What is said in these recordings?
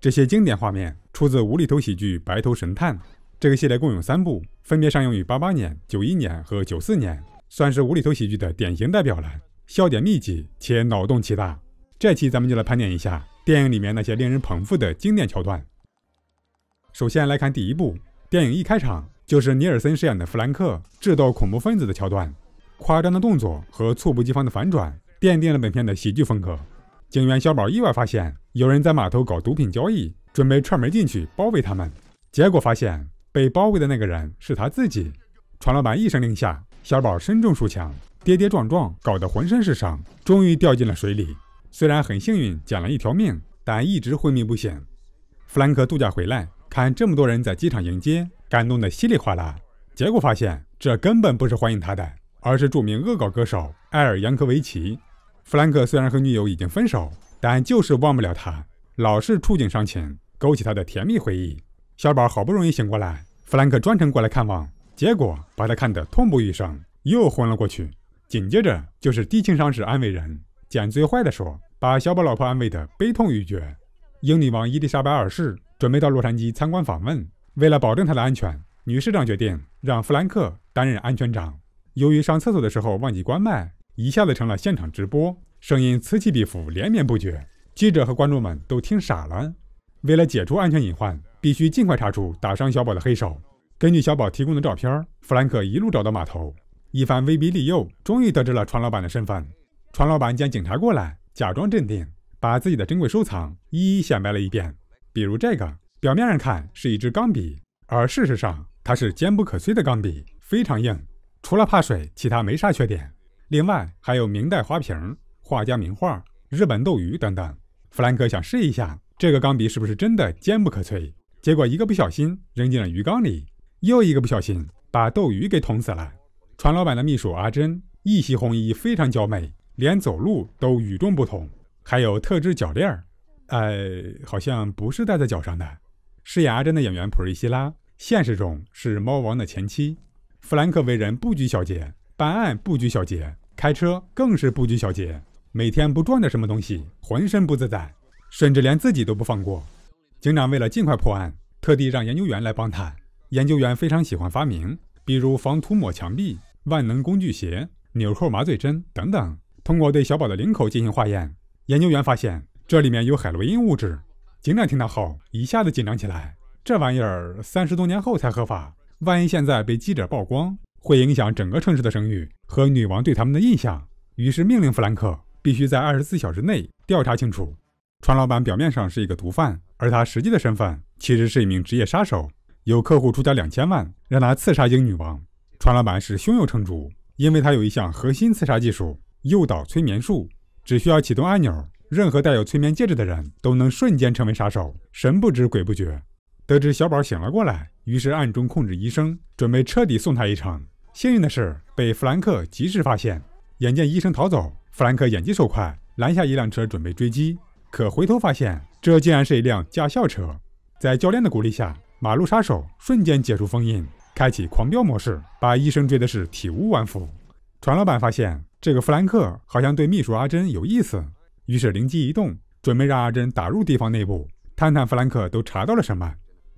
这些经典画面出自无厘头喜剧《白头神探》，这个系列共有三部，分别上映于八八年、九一年和九四年，算是无厘头喜剧的典型代表了，笑点密集且脑洞奇大。这期咱们就来盘点一下电影里面那些令人捧腹的经典桥段。首先来看第一部，电影一开场就是尼尔森饰演的弗兰克智斗恐怖分子的桥段，夸张的动作和猝不及防的反转奠定了本片的喜剧风格。警员小宝意外发现有人在码头搞毒品交易，准备串门进去包围他们，结果发现被包围的那个人是他自己。船老板一声令下，小宝身中数枪，跌跌撞撞，搞得浑身是伤，终于掉进了水里。虽然很幸运捡了一条命，但一直昏迷不醒。弗兰克度假回来，看这么多人在机场迎接，感动得稀里哗啦。结果发现这根本不是欢迎他的，而是著名恶搞歌手埃尔扬科维奇。弗兰克虽然和女友已经分手，但就是忘不了她，老是触景伤情，勾起他的甜蜜回忆。小宝好不容易醒过来，弗兰克专程过来看望，结果把他看得痛不欲生，又昏了过去。紧接着就是低情商式安慰人，捡最坏的说，把小宝老婆安慰得悲痛欲绝。英女王伊丽莎白二世准备到洛杉矶参观访问，为了保证她的安全，女市长决定让弗兰克担任安全长。由于上厕所的时候忘记关麦，一下子成了现场直播，声音此起彼伏，连绵不绝。记者和观众们都听傻了。为了解除安全隐患，必须尽快查出打伤小宝的黑手。根据小宝提供的照片，弗兰克一路找到码头，一番威逼利诱，终于得知了船老板的身份。船老板见警察过来，假装镇定，把自己的珍贵收藏一一显摆了一遍。比如这个，表面上看是一支钢笔，而事实上它是坚不可摧的钢笔，非常硬，除了怕水，其他没啥缺点。另外还有明代花瓶、画家名画、日本斗鱼等等。弗兰克想试一下这个钢笔是不是真的坚不可摧，结果一个不小心扔进了鱼缸里，又一个不小心把斗鱼给捅死了。船老板的秘书阿珍，一袭红衣非常娇美，连走路都与众不同，还有特制脚链儿，哎，好像不是戴在脚上的。饰演阿珍的演员普瑞希拉，现实中是猫王的前妻。弗兰克为人不拘小节，办案不拘小节。开车更是不拘小节，每天不撞点什么东西，浑身不自在，甚至连自己都不放过。警长为了尽快破案，特地让研究员来帮他。研究员非常喜欢发明，比如防涂抹墙壁、万能工具鞋、纽扣麻醉针等等。通过对小宝的领口进行化验，研究员发现这里面有海洛因物质。警长听到后一下子紧张起来，这玩意儿三十多年后才合法，万一现在被记者曝光？会影响整个城市的声誉和女王对他们的印象，于是命令弗兰克必须在二十四小时内调查清楚。船老板表面上是一个毒贩，而他实际的身份其实是一名职业杀手。有客户出价两千万，让他刺杀英女王。船老板是胸有成竹，因为他有一项核心刺杀技术——诱导催眠术，只需要启动按钮，任何带有催眠戒指的人都能瞬间成为杀手，神不知鬼不觉。得知小宝醒了过来。于是暗中控制医生，准备彻底送他一程。幸运的是，被弗兰克及时发现。眼见医生逃走，弗兰克眼疾手快，拦下一辆车准备追击。可回头发现，这竟然是一辆驾校车。在教练的鼓励下，马路杀手瞬间解除封印，开启狂飙模式，把医生追的是体无完肤。船老板发现这个弗兰克好像对秘书阿珍有意思，于是灵机一动，准备让阿珍打入地方内部，探探弗兰克都查到了什么。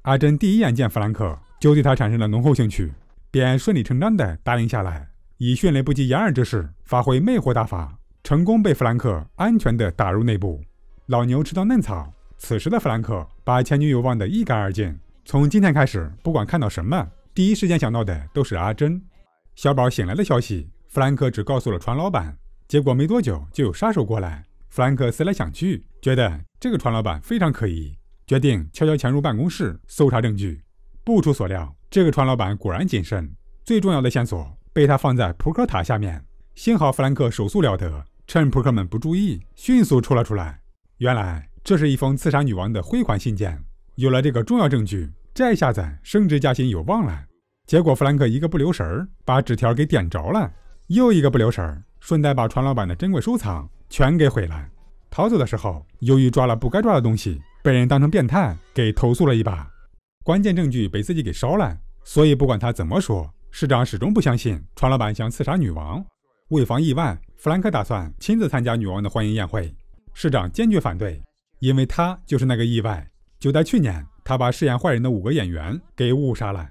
阿珍第一眼见弗兰克，就对他产生了浓厚兴趣，便顺理成章地答应下来，以迅雷不及掩耳之势，发挥魅惑大法，成功被弗兰克安全地打入内部。老牛吃到嫩草，此时的弗兰克把前女友忘得一干二净。从今天开始，不管看到什么，第一时间想到的都是阿珍。小宝醒来的消息，弗兰克只告诉了船老板，结果没多久就有杀手过来。弗兰克思来想去，觉得这个船老板非常可疑。决定悄悄潜入办公室搜查证据，不出所料，这个船老板果然谨慎。最重要的线索被他放在扑克塔下面，幸好弗兰克手速了得，趁扑克们不注意，迅速抽了出来。原来这是一封刺杀女王的辉环信件。有了这个重要证据，这下子升职加薪有望了。结果弗兰克一个不留神儿，把纸条给点着了，又一个不留神儿，顺带把船老板的珍贵收藏全给毁了。逃走的时候，由于抓了不该抓的东西。被人当成变态给投诉了一把，关键证据被自己给烧了，所以不管他怎么说，市长始终不相信船老板想刺杀女王。为防意外，弗兰克打算亲自参加女王的欢迎宴会，市长坚决反对，因为他就是那个意外。就在去年，他把饰演坏人的五个演员给误杀了。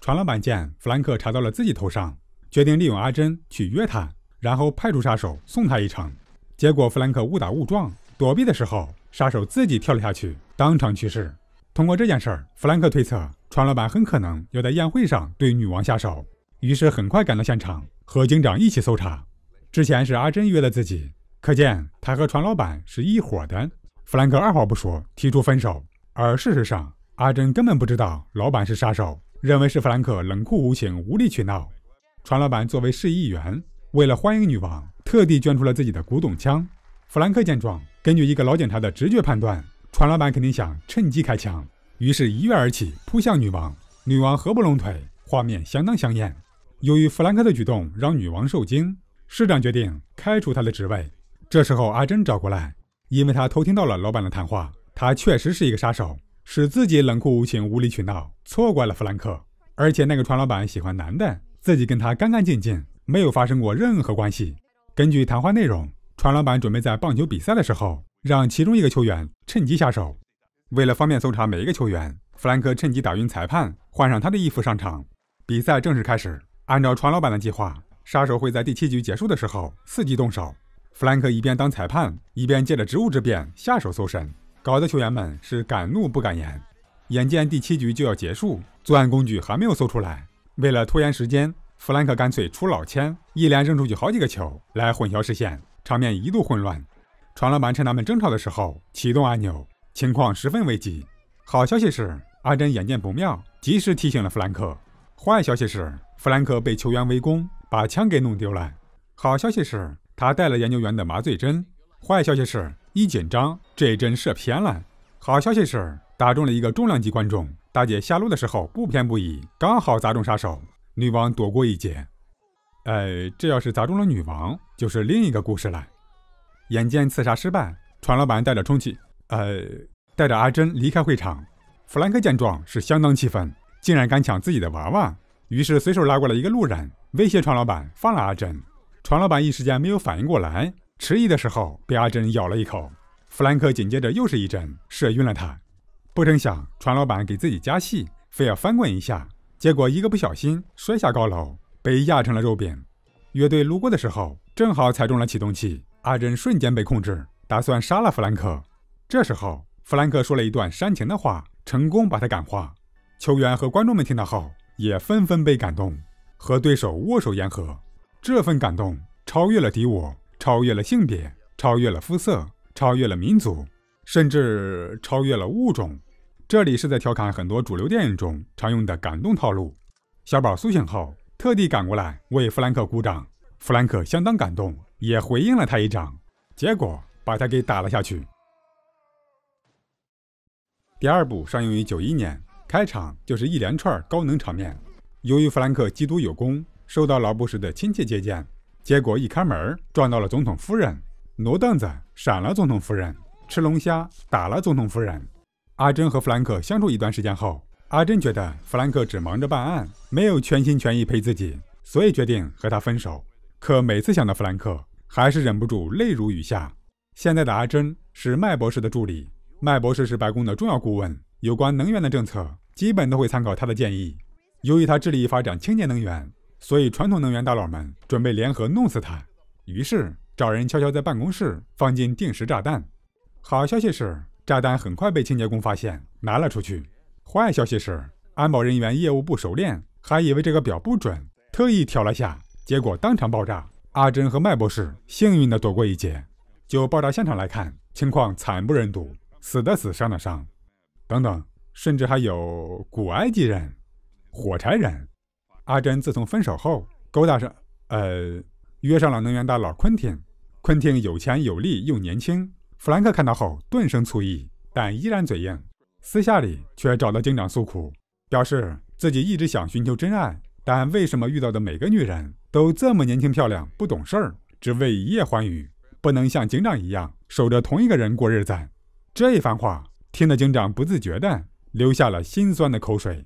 船老板见弗兰克查到了自己头上，决定利用阿珍去约他，然后派出杀手送他一程。结果弗兰克误打误撞，躲避的时候。杀手自己跳了下去，当场去世。通过这件事儿，弗兰克推测船老板很可能要在宴会上对女王下手，于是很快赶到现场，和警长一起搜查。之前是阿珍约了自己，可见他和船老板是一伙的。弗兰克二话不说提出分手，而事实上阿珍根本不知道老板是杀手，认为是弗兰克冷酷无情、无理取闹。船老板作为市议员，为了欢迎女王，特地捐出了自己的古董枪。弗兰克见状。根据一个老警察的直觉判断，船老板肯定想趁机开枪，于是一跃而起，扑向女王。女王合不拢腿，画面相当香艳。由于弗兰克的举动让女王受惊，市长决定开除他的职位。这时候，阿珍找过来，因为他偷听到了老板的谈话。他确实是一个杀手，使自己冷酷无情、无理取闹，错怪了弗兰克。而且那个船老板喜欢男的，自己跟他干干净净，没有发生过任何关系。根据谈话内容。船老板准备在棒球比赛的时候，让其中一个球员趁机下手。为了方便搜查每一个球员，弗兰克趁机打晕裁判，换上他的衣服上场。比赛正式开始，按照船老板的计划，杀手会在第七局结束的时候伺机动手。弗兰克一边当裁判，一边借着职务之便下手搜身，搞得球员们是敢怒不敢言。眼见第七局就要结束，作案工具还没有搜出来，为了拖延时间，弗兰克干脆出老千，一连扔出去好几个球来混淆视线。场面一度混乱，船老板趁他们争吵的时候启动按钮，情况十分危急。好消息是阿珍眼见不妙，及时提醒了弗兰克。坏消息是弗兰克被球员围攻，把枪给弄丢了。好消息是他带了研究员的麻醉针。坏消息是一紧张，这一针射偏了。好消息是打中了一个重量级观众。大姐下路的时候不偏不倚，刚好砸中杀手女王，躲过一劫。哎，这要是砸中了女王，就是另一个故事了。眼见刺杀失败，船老板带着充气，呃，带着阿珍离开会场。弗兰克见状是相当气愤，竟然敢抢自己的娃娃，于是随手拉过来一个路人，威胁船老板放了阿珍。船老板一时间没有反应过来，迟疑的时候被阿珍咬了一口。弗兰克紧接着又是一针，射晕了他。不成想船老板给自己加戏，非要翻滚一下，结果一个不小心摔下高楼。被压成了肉饼。乐队路过的时候，正好踩中了启动器，阿珍瞬间被控制，打算杀了弗兰克。这时候，弗兰克说了一段煽情的话，成功把他感化。球员和观众们听到后，也纷纷被感动，和对手握手言和。这份感动超越了敌我，超越了性别，超越了肤色，超越了民族，甚至超越了物种。这里是在调侃很多主流电影中常用的感动套路。小宝苏醒后。特地赶过来为弗兰克鼓掌，弗兰克相当感动，也回应了他一掌，结果把他给打了下去。第二部上映于九一年，开场就是一连串高能场面。由于弗兰克缉毒有功，受到老布什的亲切接见，结果一开门撞到了总统夫人，挪凳子闪了总统夫人，吃龙虾打了总统夫人。阿珍和弗兰克相处一段时间后。阿珍觉得弗兰克只忙着办案，没有全心全意陪自己，所以决定和他分手。可每次想到弗兰克，还是忍不住泪如雨下。现在的阿珍是麦博士的助理，麦博士是白宫的重要顾问，有关能源的政策基本都会参考他的建议。由于他致力于发展清洁能源，所以传统能源大佬们准备联合弄死他，于是找人悄悄在办公室放进定时炸弹。好消息是，炸弹很快被清洁工发现，拿了出去。坏消息是，安保人员业务不熟练，还以为这个表不准，特意调了下，结果当场爆炸。阿珍和麦博士幸运的躲过一劫。就爆炸现场来看，情况惨不忍睹，死的死，伤的伤，等等，甚至还有古埃及人、火柴人。阿珍自从分手后，勾搭上，呃，约上了能源大佬昆汀。昆汀有钱有力又年轻，弗兰克看到后顿生醋意，但依然嘴硬。私下里却找到警长诉苦，表示自己一直想寻求真爱，但为什么遇到的每个女人都这么年轻漂亮、不懂事儿，只为一夜欢愉，不能像警长一样守着同一个人过日子？这一番话听得警长不自觉的流下了心酸的口水。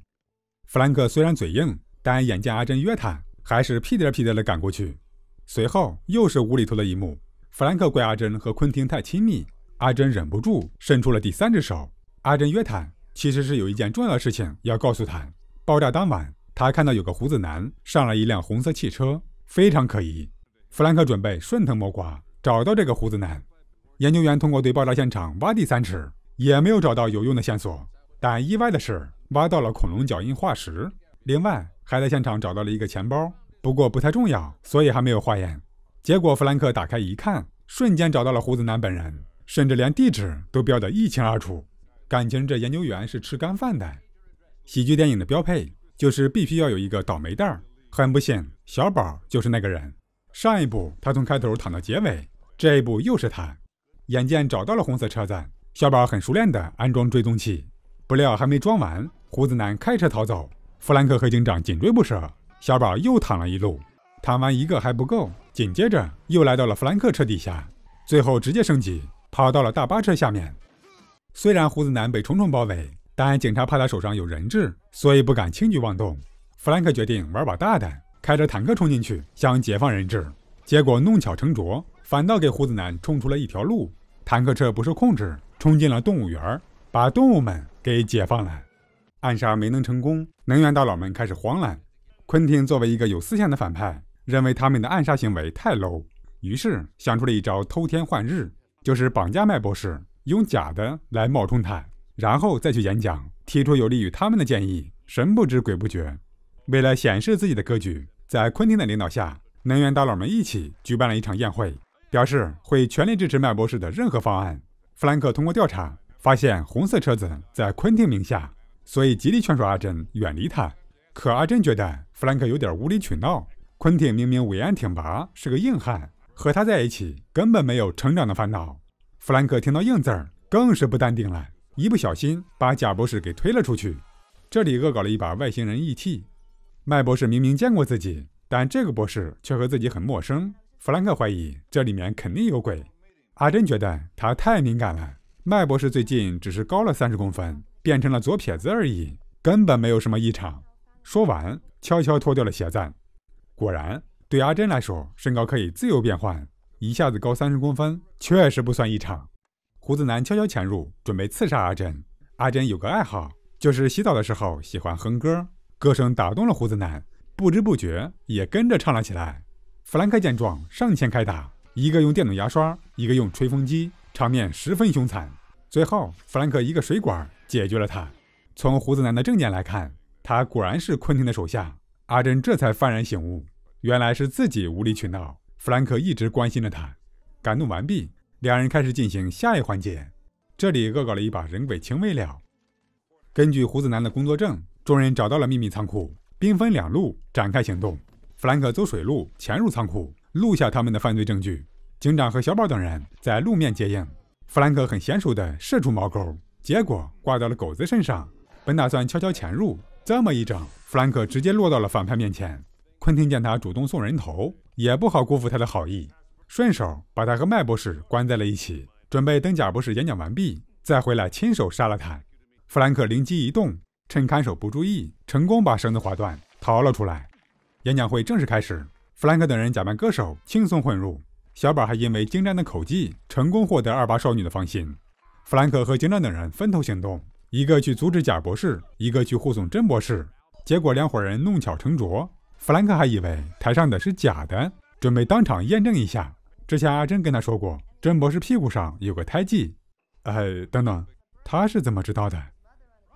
弗兰克虽然嘴硬，但眼见阿珍约他，还是屁颠儿屁颠儿赶过去。随后又是无厘头的一幕：弗兰克怪阿珍和昆汀太亲密，阿珍忍不住伸出了第三只手。阿珍约坦，其实是有一件重要的事情要告诉他。爆炸当晚，他看到有个胡子男上了一辆红色汽车，非常可疑。弗兰克准备顺藤摸瓜，找到这个胡子男。研究员通过对爆炸现场挖地三尺，也没有找到有用的线索。但意外的是，挖到了恐龙脚印化石。另外，还在现场找到了一个钱包，不过不太重要，所以还没有化验。结果，弗兰克打开一看，瞬间找到了胡子男本人，甚至连地址都标得一清二楚。感情，这研究员是吃干饭的。喜剧电影的标配就是必须要有一个倒霉蛋儿。很不幸，小宝就是那个人。上一部他从开头躺到结尾，这一部又是他。眼见找到了红色车子，小宝很熟练的安装追踪器，不料还没装完，胡子男开车逃走。弗兰克和警长紧追不舍，小宝又躺了一路。躺完一个还不够，紧接着又来到了弗兰克车底下，最后直接升级，跑到了大巴车下面。虽然胡子男被重重包围，但警察怕他手上有人质，所以不敢轻举妄动。弗兰克决定玩把大的，开着坦克冲进去，想解放人质。结果弄巧成拙，反倒给胡子男冲出了一条路。坦克车不受控制，冲进了动物园，把动物们给解放了。暗杀没能成功，能源大佬们开始慌了。昆汀作为一个有思想的反派，认为他们的暗杀行为太 low，于是想出了一招偷天换日，就是绑架麦博士。用假的来冒充他，然后再去演讲，提出有利于他们的建议，神不知鬼不觉。为了显示自己的格局，在昆汀的领导下，能源大佬们一起举办了一场宴会，表示会全力支持麦博士的任何方案。弗兰克通过调查发现，红色车子在昆汀名下，所以极力劝说阿珍远离他。可阿珍觉得弗兰克有点无理取闹。昆汀明明伟岸挺拔，是个硬汉，和他在一起根本没有成长的烦恼。弗兰克听到“硬”字儿，更是不淡定了，一不小心把贾博士给推了出去。这里恶搞了一把外星人 ET。麦博士明明见过自己，但这个博士却和自己很陌生。弗兰克怀疑这里面肯定有鬼。阿珍觉得他太敏感了。麦博士最近只是高了三十公分，变成了左撇子而已，根本没有什么异常。说完，悄悄脱掉了鞋子。果然，对阿珍来说，身高可以自由变换。一下子高三十公分，确实不算异常。胡子男悄悄潜入，准备刺杀阿珍。阿珍有个爱好，就是洗澡的时候喜欢哼歌，歌声打动了胡子男，不知不觉也跟着唱了起来。弗兰克见状，上前开打，一个用电动牙刷，一个用吹风机，场面十分凶残。最后，弗兰克一个水管解决了他。从胡子男的证件来看，他果然是昆汀的手下。阿珍这才幡然醒悟，原来是自己无理取闹。弗兰克一直关心着他，感动完毕，两人开始进行下一环节。这里恶搞了一把人鬼情未了。根据胡子男的工作证，众人找到了秘密仓库，兵分两路展开行动。弗兰克走水路潜入仓库，录下他们的犯罪证据。警长和小宝等人在路面接应。弗兰克很娴熟地射出猫钩，结果挂到了狗子身上。本打算悄悄潜入，这么一整，弗兰克直接落到了反派面前。昆汀见他主动送人头。也不好辜负他的好意，顺手把他和麦博士关在了一起，准备等贾博士演讲完毕再回来亲手杀了他。弗兰克灵机一动，趁看守不注意，成功把绳子划断，逃了出来。演讲会正式开始，弗兰克等人假扮歌手，轻松混入。小宝还因为精湛的口技，成功获得二八少女的芳心。弗兰克和警长等人分头行动，一个去阻止贾博士，一个去护送真博士。结果两伙人弄巧成拙。弗兰克还以为台上的是假的，准备当场验证一下。之前阿珍跟他说过，真博士屁股上有个胎记。呃，等等，他是怎么知道的？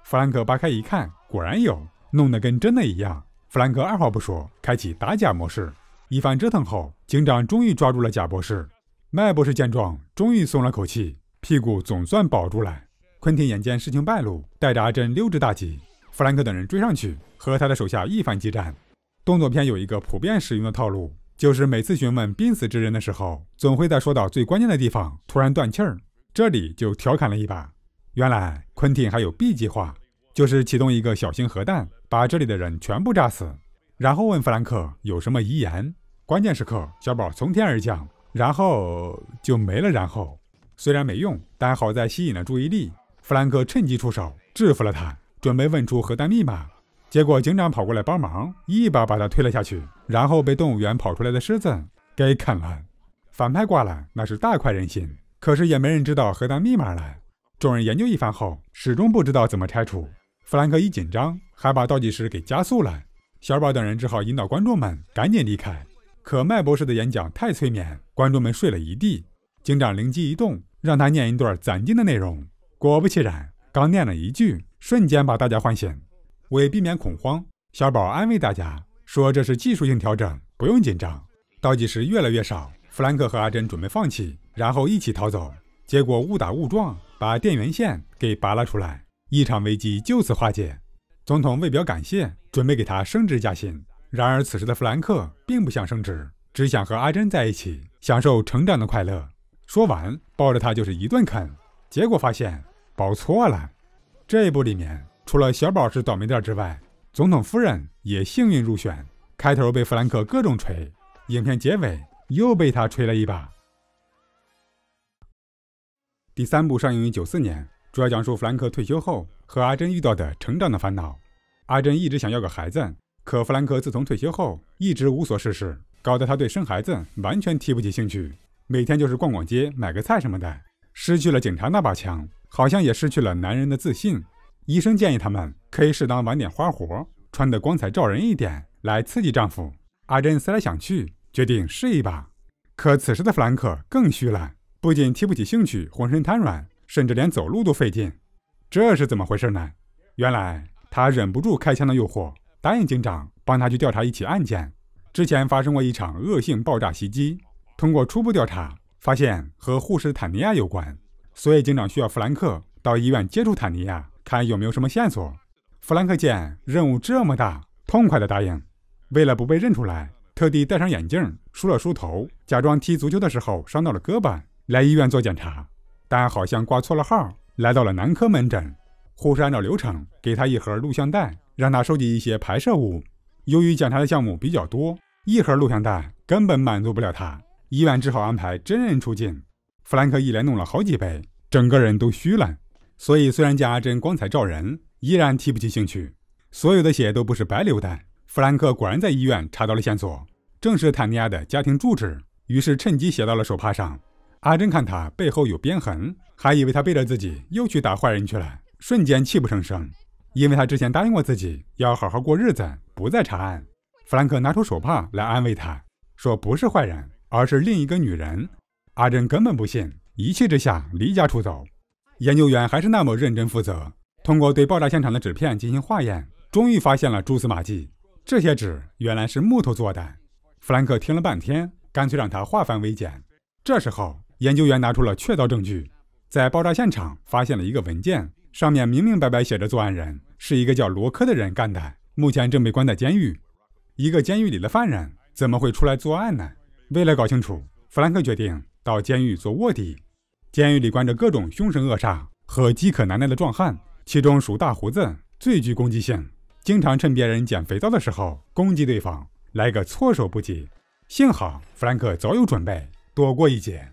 弗兰克扒开一看，果然有，弄得跟真的一样。弗兰克二话不说，开启打假模式。一番折腾后，警长终于抓住了假博士麦博士。见状，终于松了口气，屁股总算保住了。昆汀眼见事情败露，带着阿珍溜之大吉。弗兰克等人追上去，和他的手下一番激战。动作片有一个普遍使用的套路，就是每次询问濒死之人的时候，总会在说到最关键的地方突然断气儿。这里就调侃了一把，原来昆汀还有 B 计划，就是启动一个小型核弹，把这里的人全部炸死，然后问弗兰克有什么遗言。关键时刻，小宝从天而降，然后就没了。然后虽然没用，但好在吸引了注意力，弗兰克趁机出手制服了他，准备问出核弹密码。结果警长跑过来帮忙，一把把他推了下去，然后被动物园跑出来的狮子给啃了。反派挂了，那是大快人心。可是也没人知道核弹密码了。众人研究一番后，始终不知道怎么拆除。弗兰克一紧张，还把倒计时给加速了。小宝等人只好引导观众们赶紧离开。可麦博士的演讲太催眠，观众们睡了一地。警长灵机一动，让他念一段攒劲的内容。果不其然，刚念了一句，瞬间把大家唤醒。为避免恐慌，小宝安慰大家说：“这是技术性调整，不用紧张。”倒计时越来越少，弗兰克和阿珍准备放弃，然后一起逃走。结果误打误撞把电源线给拔了出来，一场危机就此化解。总统为表感谢，准备给他升职加薪。然而此时的弗兰克并不想升职，只想和阿珍在一起，享受成长的快乐。说完抱着他就是一顿啃，结果发现抱错了。这一部里面。除了小宝是倒霉蛋之外，总统夫人也幸运入选。开头被弗兰克各种锤，影片结尾又被他锤了一把。第三部上映于九四年，主要讲述弗兰克退休后和阿珍遇到的成长的烦恼。阿珍一直想要个孩子，可弗兰克自从退休后一直无所事事，搞得他对生孩子完全提不起兴趣。每天就是逛逛街、买个菜什么的。失去了警察那把枪，好像也失去了男人的自信。医生建议他们可以适当玩点花活，穿得光彩照人一点，来刺激丈夫。阿珍思来想去，决定试一把。可此时的弗兰克更虚了，不仅提不起兴趣，浑身瘫软，甚至连走路都费劲。这是怎么回事呢？原来他忍不住开枪的诱惑，答应警长帮他去调查一起案件。之前发生过一场恶性爆炸袭击，通过初步调查发现和护士坦尼亚有关，所以警长需要弗兰克到医院接触坦尼亚。看有没有什么线索。弗兰克见任务这么大，痛快地答应。为了不被认出来，特地戴上眼镜，梳了梳头，假装踢足球的时候伤到了胳膊，来医院做检查。但好像挂错了号，来到了男科门诊。护士按照流程给他一盒录像带，让他收集一些排泄物。由于检查的项目比较多，一盒录像带根本满足不了他。医院只好安排真人出镜。弗兰克一连弄了好几杯，整个人都虚了。所以，虽然见阿珍光彩照人，依然提不起兴趣。所有的血都不是白流的。弗兰克果然在医院查到了线索，正是坦尼亚的家庭住址，于是趁机写到了手帕上。阿珍看他背后有鞭痕，还以为他背着自己又去打坏人去了，瞬间泣不成声，因为他之前答应过自己要好好过日子，不再查案。弗兰克拿出手帕来安慰他，说不是坏人，而是另一个女人。阿珍根本不信，一气之下离家出走。研究员还是那么认真负责。通过对爆炸现场的纸片进行化验，终于发现了蛛丝马迹。这些纸原来是木头做的。弗兰克听了半天，干脆让他化繁为简。这时候，研究员拿出了确凿证据，在爆炸现场发现了一个文件，上面明明白白写着作案人是一个叫罗科的人干的，目前正被关在监狱。一个监狱里的犯人怎么会出来作案呢？为了搞清楚，弗兰克决定到监狱做卧底。监狱里关着各种凶神恶煞和饥渴难耐的壮汉，其中属大胡子最具攻击性，经常趁别人捡肥皂的时候攻击对方，来个措手不及。幸好弗兰克早有准备，躲过一劫。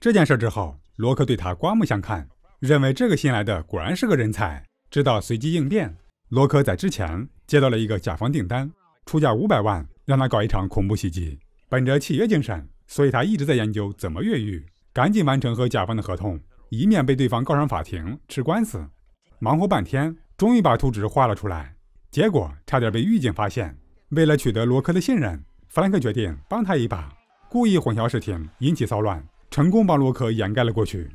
这件事之后，罗克对他刮目相看，认为这个新来的果然是个人才，知道随机应变。罗克在之前接到了一个甲方订单，出价五百万让他搞一场恐怖袭击。本着契约精神，所以他一直在研究怎么越狱。赶紧完成和甲方的合同，以免被对方告上法庭吃官司。忙活半天，终于把图纸画了出来，结果差点被狱警发现。为了取得罗克的信任，弗兰克决定帮他一把，故意混淆视听，引起骚乱，成功帮罗克掩盖了过去。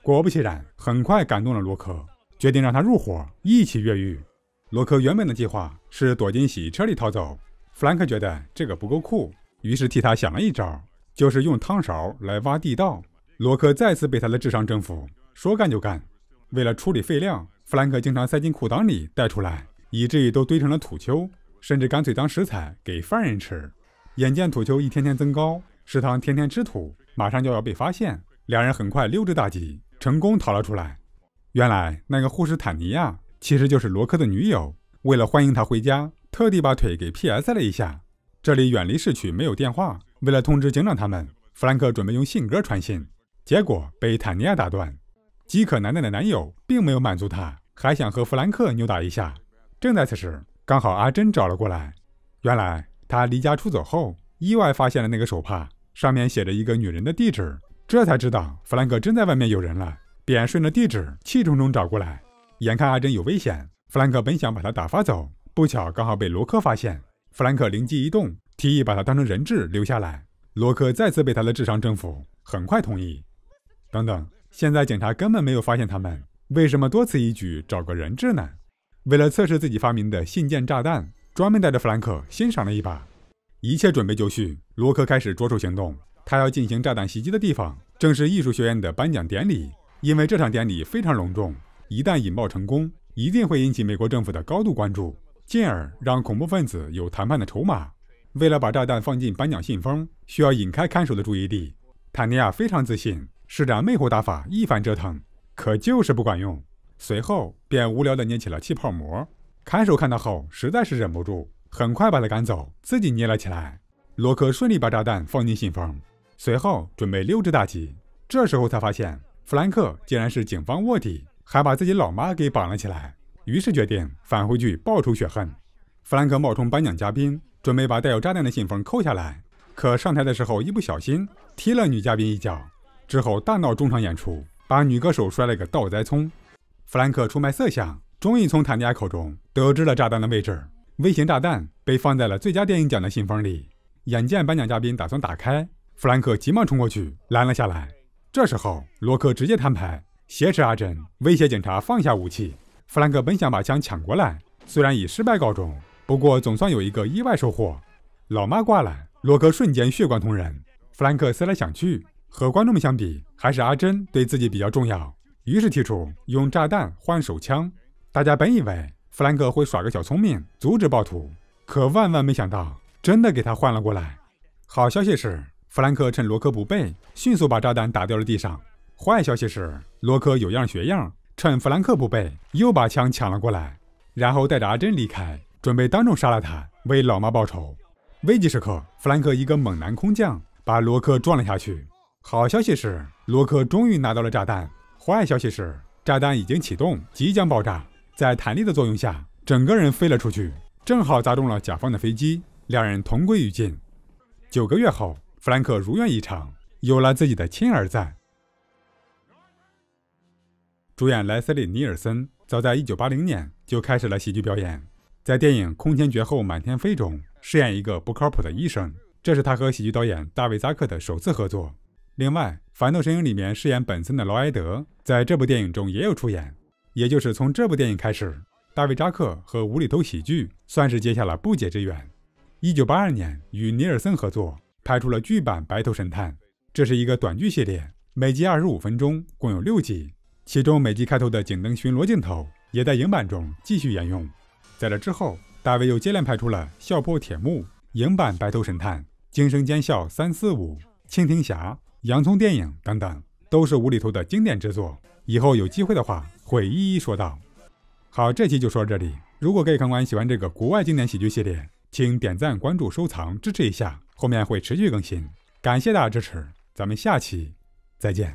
果不其然，很快感动了罗克，决定让他入伙，一起越狱。罗克原本的计划是躲进洗车里逃走，弗兰克觉得这个不够酷，于是替他想了一招，就是用汤勺来挖地道。罗克再次被他的智商征服，说干就干。为了处理废料，弗兰克经常塞进裤裆里带出来，以至于都堆成了土丘，甚至干脆当食材给犯人吃。眼见土丘一天天增高，食堂天天吃土，马上就要被发现，两人很快溜之大吉，成功逃了出来。原来那个护士坦尼亚其实就是罗克的女友，为了欢迎他回家，特地把腿给 P S 了一下。这里远离市区，没有电话，为了通知警长他们，弗兰克准备用信鸽传信。结果被坦尼亚打断，饥渴难耐的男友并没有满足她，还想和弗兰克扭打一下。正在此时，刚好阿珍找了过来。原来她离家出走后，意外发现了那个手帕，上面写着一个女人的地址，这才知道弗兰克真在外面有人了，便顺着地址气冲冲找过来。眼看阿珍有危险，弗兰克本想把她打发走，不巧刚好被罗克发现。弗兰克灵机一动，提议把她当成人质留下来。罗克再次被他的智商征服，很快同意。等等，现在警察根本没有发现他们，为什么多此一举找个人质呢？为了测试自己发明的信件炸弹，专门带着弗兰克欣赏了一把。一切准备就绪，罗克开始着手行动。他要进行炸弹袭击的地方正是艺术学院的颁奖典礼，因为这场典礼非常隆重，一旦引爆成功，一定会引起美国政府的高度关注，进而让恐怖分子有谈判的筹码。为了把炸弹放进颁奖信封，需要引开看守的注意力。坦尼亚非常自信。施展魅惑打法一番折腾，可就是不管用。随后便无聊地捏起了气泡膜。看守看到后，实在是忍不住，很快把他赶走，自己捏了起来。罗克顺利把炸弹放进信封，随后准备溜之大吉。这时候才发现，弗兰克竟然是警方卧底，还把自己老妈给绑了起来。于是决定返回去报仇雪恨。弗兰克冒充颁奖嘉宾，准备把带有炸弹的信封扣下来，可上台的时候一不小心踢了女嘉宾一脚。之后大闹中场演出，把女歌手摔了个倒栽葱。弗兰克出卖色相，终于从坦迪亚口中得知了炸弹的位置。微型炸弹被放在了最佳电影奖的信封里。眼见颁奖嘉宾打算打开，弗兰克急忙冲过去拦了下来。这时候，罗克直接摊牌，挟持阿珍，威胁警察放下武器。弗兰克本想把枪抢过来，虽然以失败告终，不过总算有一个意外收获：老妈挂了。罗克瞬间血管通人。弗兰克思来想去。和观众们相比，还是阿珍对自己比较重要。于是提出用炸弹换手枪。大家本以为弗兰克会耍个小聪明阻止暴徒，可万万没想到，真的给他换了过来。好消息是，弗兰克趁罗克不备，迅速把炸弹打掉了地上。坏消息是，罗克有样学样，趁弗兰克不备，又把枪抢了过来，然后带着阿珍离开，准备当众杀了他，为老妈报仇。危急时刻，弗兰克一个猛男空降，把罗克撞了下去。好消息是，罗克终于拿到了炸弹。坏消息是，炸弹已经启动，即将爆炸。在弹力的作用下，整个人飞了出去，正好砸中了甲方的飞机，两人同归于尽。九个月后，弗兰克如愿以偿，有了自己的亲儿子。主演莱斯利·尼尔森早在1980年就开始了喜剧表演，在电影《空前绝后满天飞》中饰演一个不靠谱的医生，这是他和喜剧导演大卫·扎克的首次合作。另外，《反斗神鹰》里面饰演本森的劳埃德，在这部电影中也有出演。也就是从这部电影开始，大卫扎克和无厘头喜剧算是结下了不解之缘。一九八二年，与尼尔森合作拍出了剧版《白头神探》，这是一个短剧系列，每集二十五分钟，共有六集。其中每集开头的警灯巡逻镜头也在影版中继续沿用。在这之后，大卫又接连拍出了《笑破铁幕》、影版《白头神探》、《惊声尖笑三四五》、《蜻蜓侠》。洋葱电影等等都是无厘头的经典之作，以后有机会的话会一一说到。好，这期就说这里。如果各位看官喜欢这个国外经典喜剧系列，请点赞、关注、收藏，支持一下，后面会持续更新。感谢大家支持，咱们下期再见。